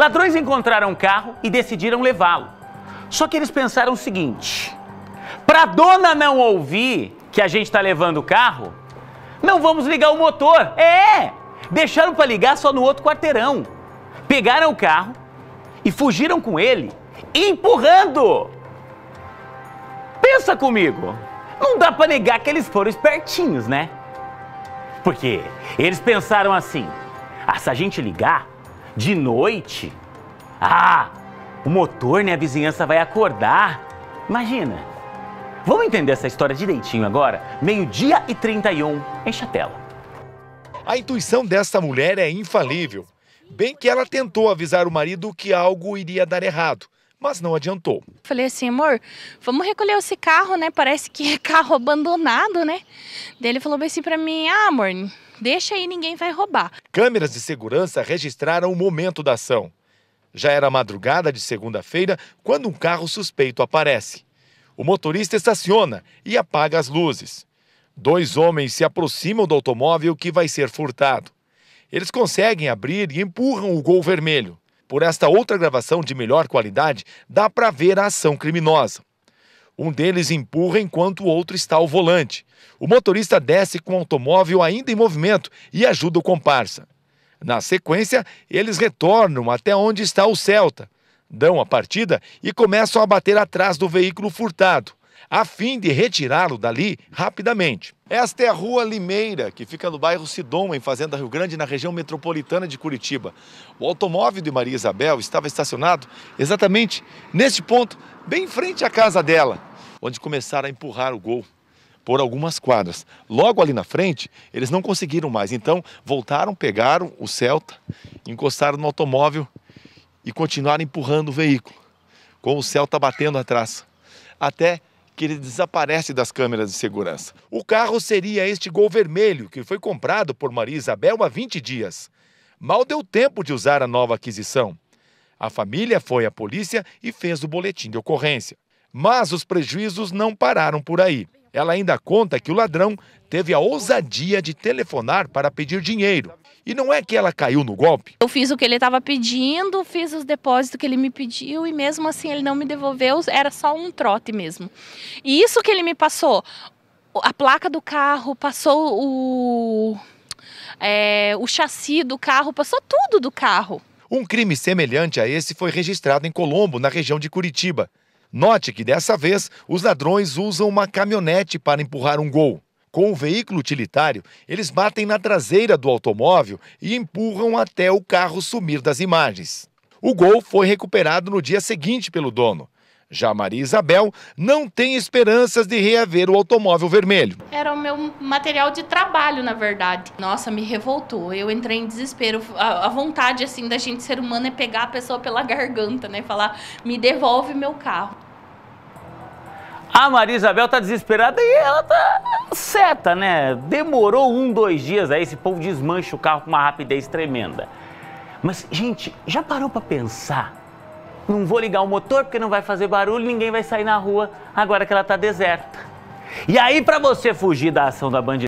Ladrões encontraram o carro e decidiram levá-lo. Só que eles pensaram o seguinte: para a dona não ouvir que a gente está levando o carro, não vamos ligar o motor. É! Deixaram para ligar só no outro quarteirão. Pegaram o carro e fugiram com ele, empurrando. Pensa comigo. Não dá para negar que eles foram espertinhos, né? Porque eles pensaram assim: ah, se a gente ligar, de noite? Ah, o motor, né? A vizinhança vai acordar. Imagina. Vamos entender essa história direitinho agora? Meio-dia e 31. Enche a tela. A intuição desta mulher é infalível. Bem que ela tentou avisar o marido que algo iria dar errado, mas não adiantou. Falei assim, amor, vamos recolher esse carro, né? Parece que é carro abandonado, né? Daí ele falou assim para mim: ah, amor, deixa aí, ninguém vai roubar. Câmeras de segurança registraram o momento da ação. Já era madrugada de segunda-feira quando um carro suspeito aparece. O motorista estaciona e apaga as luzes. Dois homens se aproximam do automóvel que vai ser furtado. Eles conseguem abrir e empurram o gol vermelho. Por esta outra gravação de melhor qualidade, dá para ver a ação criminosa. Um deles empurra enquanto o outro está ao volante. O motorista desce com o automóvel ainda em movimento e ajuda o comparsa. Na sequência, eles retornam até onde está o Celta, dão a partida e começam a bater atrás do veículo furtado a fim de retirá-lo dali rapidamente. Esta é a Rua Limeira, que fica no bairro Sidom, em Fazenda Rio Grande, na região metropolitana de Curitiba. O automóvel de Maria Isabel estava estacionado exatamente neste ponto, bem em frente à casa dela, onde começaram a empurrar o gol por algumas quadras. Logo ali na frente, eles não conseguiram mais, então voltaram, pegaram o Celta, encostaram no automóvel e continuaram empurrando o veículo, com o Celta batendo atrás, até que ele desaparece das câmeras de segurança. O carro seria este Gol vermelho, que foi comprado por Maria Isabel há 20 dias. Mal deu tempo de usar a nova aquisição. A família foi à polícia e fez o boletim de ocorrência. Mas os prejuízos não pararam por aí. Ela ainda conta que o ladrão teve a ousadia de telefonar para pedir dinheiro e não é que ela caiu no golpe? Eu fiz o que ele estava pedindo, fiz os depósitos que ele me pediu e mesmo assim ele não me devolveu, era só um trote mesmo. E isso que ele me passou, a placa do carro, passou o é, o chassi do carro, passou tudo do carro. Um crime semelhante a esse foi registrado em Colombo, na região de Curitiba. Note que dessa vez os ladrões usam uma caminhonete para empurrar um gol. Com o veículo utilitário, eles batem na traseira do automóvel e empurram até o carro sumir das imagens. O gol foi recuperado no dia seguinte pelo dono. Já Maria Isabel não tem esperanças de reaver o automóvel vermelho. Era o meu material de trabalho, na verdade. Nossa, me revoltou. Eu entrei em desespero. A, vontade, assim, da gente ser humano é pegar a pessoa pela garganta, né? Falar, me devolve meu carro. A Maria Isabel tá desesperada e ela tá seta, né? Demorou um, dois dias, aí esse povo desmancha o carro com uma rapidez tremenda. Mas, gente, já parou para pensar? Não vou ligar o motor porque não vai fazer barulho, ninguém vai sair na rua agora que ela tá deserta. E aí, para você fugir da ação da bandida?